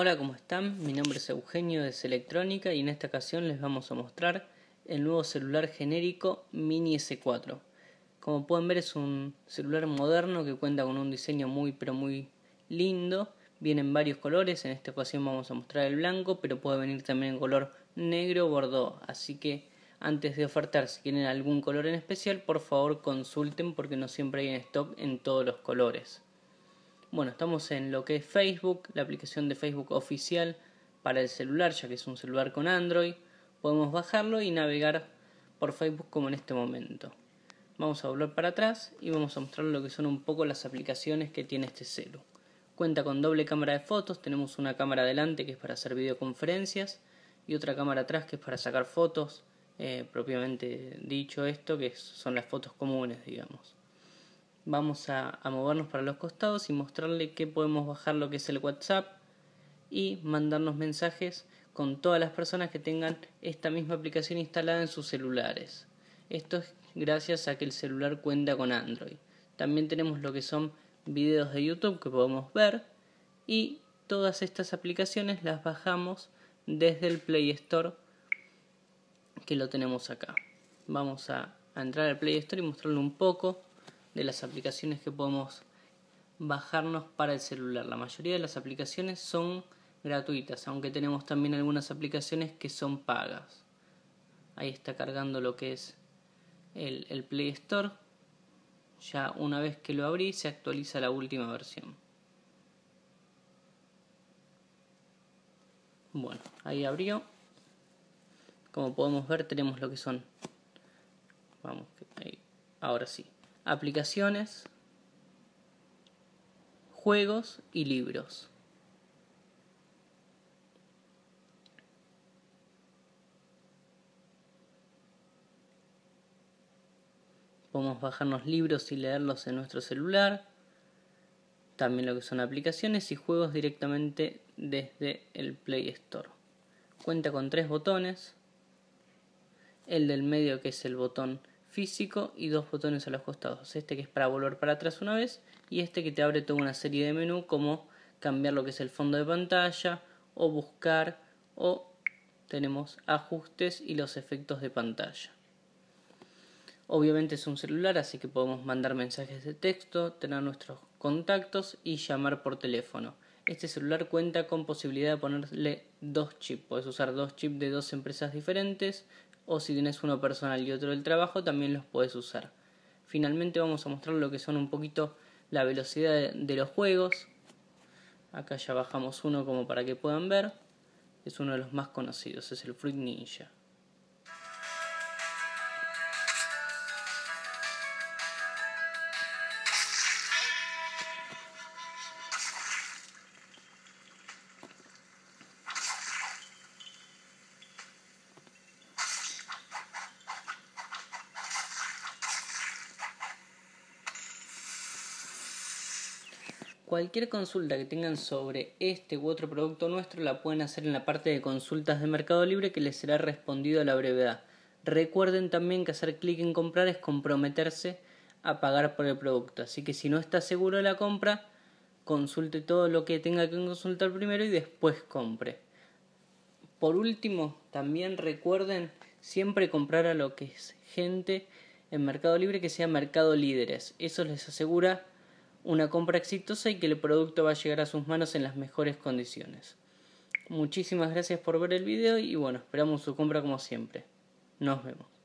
Hola, ¿cómo están? Mi nombre es Eugenio de Electrónica y en esta ocasión les vamos a mostrar el nuevo celular genérico Mini S4. Como pueden ver es un celular moderno que cuenta con un diseño muy pero muy lindo. Viene en varios colores, en esta ocasión vamos a mostrar el blanco, pero puede venir también en color negro o bordeaux. Así que antes de ofertar si quieren algún color en especial, por favor consulten porque no siempre hay en stock en todos los colores. Bueno, estamos en lo que es Facebook, la aplicación de Facebook oficial para el celular, ya que es un celular con Android. Podemos bajarlo y navegar por Facebook como en este momento. Vamos a volver para atrás y vamos a mostrar lo que son un poco las aplicaciones que tiene este celu. Cuenta con doble cámara de fotos, tenemos una cámara adelante que es para hacer videoconferencias y otra cámara atrás que es para sacar fotos, eh, propiamente dicho esto, que son las fotos comunes, digamos vamos a, movernos para los costados y mostrarle que podemos bajar lo que es el WhatsApp y mandarnos mensajes con todas las personas que tengan esta misma aplicación instalada en sus celulares. Esto es gracias a que el celular cuenta con Android. También tenemos lo que son videos de YouTube que podemos ver y todas estas aplicaciones las bajamos desde el Play Store que lo tenemos acá. Vamos a, entrar al Play Store y mostrarle un poco de las aplicaciones que podemos bajarnos para el celular. La mayoría de las aplicaciones son gratuitas, aunque tenemos también algunas aplicaciones que son pagas. Ahí está cargando lo que es el, Play Store. Ya una vez que lo abrí se actualiza la última versión. Bueno, ahí abrió. Como podemos ver tenemos lo que son. Vamos, ahí. ahora sí aplicaciones, juegos y libros. Podemos bajarnos libros y leerlos en nuestro celular. También lo que son aplicaciones y juegos directamente desde el Play Store. Cuenta con tres botones. El del medio que es el botón físico y dos botones a los costados. Este que es para volver para atrás una vez y este que te abre toda una serie de menú como cambiar lo que es el fondo de pantalla o buscar o tenemos ajustes y los efectos de pantalla. Obviamente es un celular, así que podemos mandar mensajes de texto, tener nuestros contactos y llamar por teléfono. Este celular cuenta con posibilidad de ponerle dos chips. Puedes usar dos chips de dos empresas diferentes, o si tienes uno personal y otro del trabajo también los puedes usar. Finalmente vamos a mostrar lo que son un poquito la velocidad de los juegos. Acá ya bajamos uno como para que puedan ver. Es uno de los más conocidos, es el Fruit Ninja. Cualquier consulta que tengan sobre este u otro producto nuestro la pueden hacer en la parte de consultas de Mercado Libre que les será respondido a la brevedad. Recuerden también que hacer clic en comprar es comprometerse a pagar por el producto, así que si no está seguro de la compra, consulte todo lo que tenga que consultar primero y después compre. Por último, también recuerden siempre comprar a lo que es gente en Mercado Libre que sea Mercado Líderes. Eso les asegura una compra exitosa y que el producto va a llegar a sus manos en las mejores condiciones. Muchísimas gracias por ver el video y bueno, esperamos su compra como siempre. Nos vemos.